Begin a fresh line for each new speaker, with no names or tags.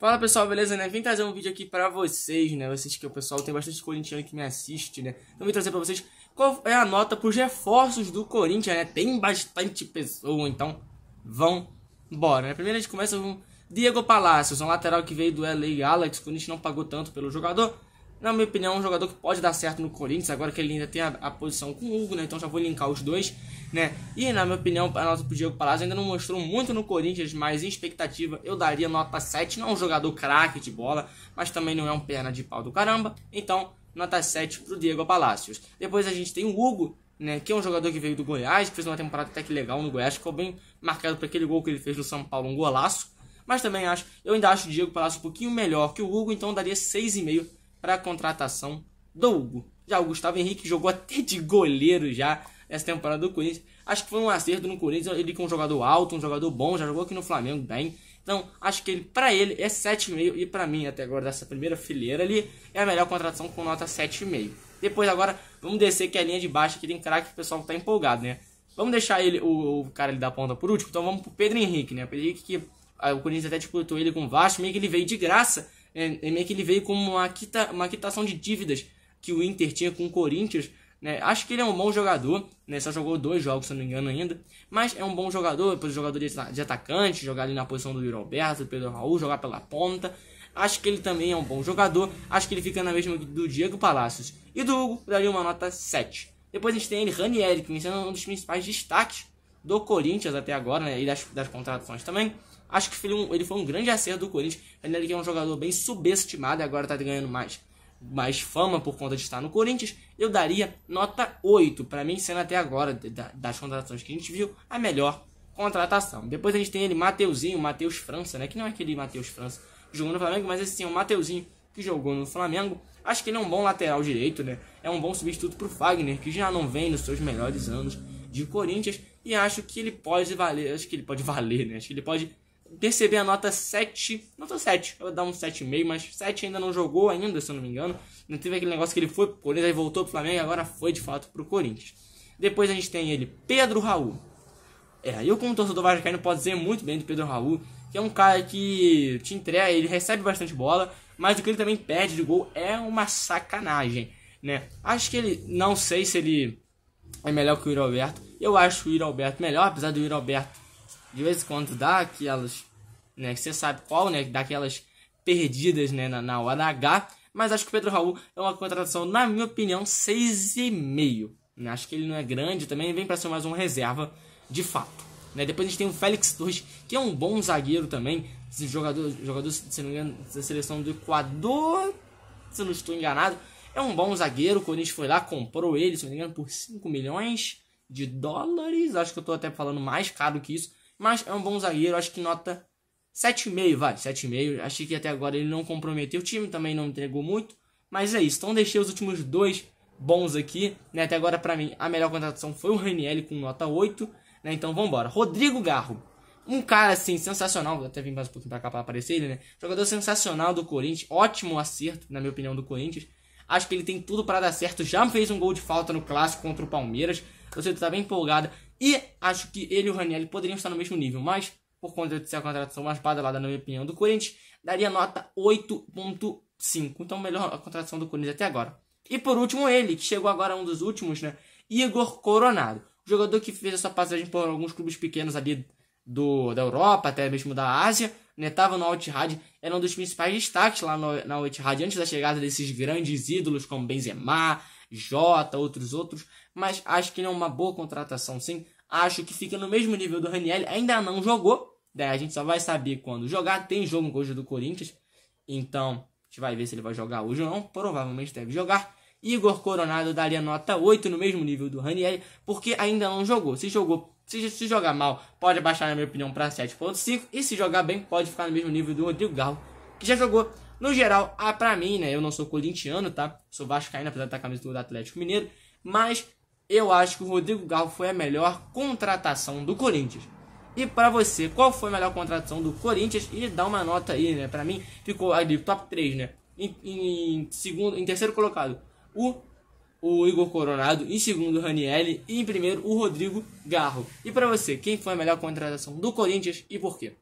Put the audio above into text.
Fala pessoal, beleza, né? Vim trazer um vídeo aqui pra vocês, né? Vocês que o pessoal tem bastante corintiano que me assiste, né? Então vim trazer pra vocês qual é a nota pros reforços do Corinthians, né? Tem bastante pessoa, então vão embora, né? Primeiro a gente começa com Diego Palacios, um lateral que veio do LA Alex, o Corinthians não pagou tanto pelo jogador. Na minha opinião, é um jogador que pode dar certo no Corinthians, agora que ele ainda tem a, a posição com o Hugo, né? Então já vou linkar os dois né? E na minha opinião, a nota pro Diego Palazzo ainda não mostrou muito no Corinthians, mas em expectativa eu daria nota 7. Não é um jogador craque de bola, mas também não é um perna de pau do caramba. Então, nota 7 pro Diego Palacios. Depois a gente tem o Hugo, né, que é um jogador que veio do Goiás, fez uma temporada até que legal no Goiás, ficou bem marcado por aquele gol que ele fez no São Paulo, um golaço. Mas também acho, eu ainda acho o Diego Palácio um pouquinho melhor que o Hugo, então daria 6,5 para a contratação do Hugo. Já o Gustavo Henrique jogou até de goleiro já essa temporada do Corinthians. Acho que foi um acerto no Corinthians, ele com um jogador alto, um jogador bom, já jogou aqui no Flamengo bem. Então, acho que ele, para ele, é 7,5 e para mim, até agora, dessa primeira fileira ali, é a melhor contratação com nota 7,5. Depois agora, vamos descer que é a linha de baixo que tem craque, o pessoal tá empolgado, né? Vamos deixar ele, o, o cara ali da ponta por último, então vamos pro Pedro Henrique, né? Pedro Henrique que a, ah, o Corinthians até disputou ele com o Vasco, meio que ele veio de graça, é, é meio que ele veio como uma, quita, uma quitação de dívidas que o Inter tinha com o Corinthians. Né? Acho que ele é um bom jogador, né? só jogou dois jogos, se não me engano, ainda. Mas é um bom jogador, depois jogador de, atacante, jogar ali na posição do Alberto, do Pedro Raul, jogar pela ponta. Acho que ele também é um bom jogador. Acho que ele fica na mesma do Diego Palacios. E do Hugo, daria uma nota 7. Depois a gente tem ele, Ranieri, que sendo um dos principais destaques do Corinthians até agora, né? E das, das contratações também. Acho que ele, ele foi um grande acerto do Corinthians. Ranieri que é um jogador bem subestimado e agora tá ganhando mais mais fama por conta de estar no Corinthians, eu daria nota 8, para mim sendo até agora, das contratações que a gente viu, a melhor contratação. Depois a gente tem ele, Mateuzinho, Matheus França, né, que não é aquele Matheus França que jogou no Flamengo, mas esse sim, é o Mateuzinho que jogou no Flamengo. Acho que ele é um bom lateral direito, né, é um bom substituto para o Fagner, que já não vem nos seus melhores anos de Corinthians, e acho que ele pode valer, acho que ele pode valer, né, acho que ele pode perceber a nota 7, nota 7, eu vou dar um 7,5, mas 7 ainda não jogou ainda, se eu não me engano. Não teve aquele negócio que ele foi pro Corinthians, aí voltou pro Flamengo e agora foi de fato pro Corinthians. Depois a gente tem ele, Pedro Raul. É, eu como torcedor vascaíno posso dizer muito bem do Pedro Raul, que é um cara que te entrega, ele recebe bastante bola, mas o que ele também perde de gol é uma sacanagem, né? Acho que ele, não sei se ele é melhor que o Yuri Alberto, eu acho o Yuri Alberto melhor, apesar do Yuri Alberto de vez em quando dá aquelas, né, que você sabe qual, né, daquelas perdidas, né, na, na hora H, mas acho que o Pedro Raul é uma contratação, na minha opinião, 6,5. Né? Acho que ele não é grande também, vem para ser mais um reserva, de fato. Né? Depois a gente tem o Félix Torres, que é um bom zagueiro também, esse jogador, jogador se não me engano, da seleção do Equador, se não estou enganado, é um bom zagueiro, o Corinthians foi lá, comprou ele, se não me engano, por 5 milhões de dólares, acho que eu estou até falando mais caro que isso, mas é um bom zagueiro, acho que nota 7,5, vai, 7,5. Achei que até agora ele não comprometeu o time, também não entregou muito. Mas é isso, então deixei os últimos dois bons aqui. Né? Até agora, para mim, a melhor contratação foi o Raniel com nota 8. Né? Então vamos embora. Rodrigo Garro. Um cara assim, sensacional. Vou até vim mais um pouquinho pra cá pra aparecer ele, né? Jogador sensacional do Corinthians. Ótimo acerto, na minha opinião, do Corinthians. Acho que ele tem tudo para dar certo. Já fez um gol de falta no clássico contra o Palmeiras. Você tá bem empolgada. E acho que ele e o Raniel poderiam estar no mesmo nível, mas por conta de ser a contratação mais badalada, na minha opinião, do Corinthians, daria nota 8.5. Então, melhor a contratação do Corinthians até agora. E por último, ele, que chegou agora um dos últimos, né? Igor Coronado. Jogador que fez essa passagem por alguns clubes pequenos ali do, da Europa, até mesmo da Ásia, né? Tava no Altrad, era um dos principais destaques lá no, na Altrad, antes da chegada desses grandes ídolos como Benzema, Jota, outros outros, mas acho que ele é uma boa contratação sim. Acho que fica no mesmo nível do Raniel, ainda não jogou, daí né? a gente só vai saber quando jogar. Tem jogo hoje do Corinthians, então a gente vai ver se ele vai jogar hoje ou não, provavelmente deve jogar. Igor Coronado daria nota 8 no mesmo nível do Raniel, porque ainda não jogou. Se jogou, se, se jogar mal, pode baixar na minha opinião para 7.5 e se jogar bem, pode ficar no mesmo nível do Rodrigo Galo, que já jogou no geral, ah, pra mim, né? Eu não sou corintiano, tá? Sou vascaíno, apesar de estar com a camisa do Atlético Mineiro. Mas eu acho que o Rodrigo Garro foi a melhor contratação do Corinthians. E para você, qual foi a melhor contratação do Corinthians? E dá uma nota aí, né? Pra mim, ficou ali top 3, né? Em, em segundo, em terceiro colocado, o, o Igor Coronado. Em segundo, o Ranielli. E em primeiro, o Rodrigo Garro. E para você, quem foi a melhor contratação do Corinthians e por quê?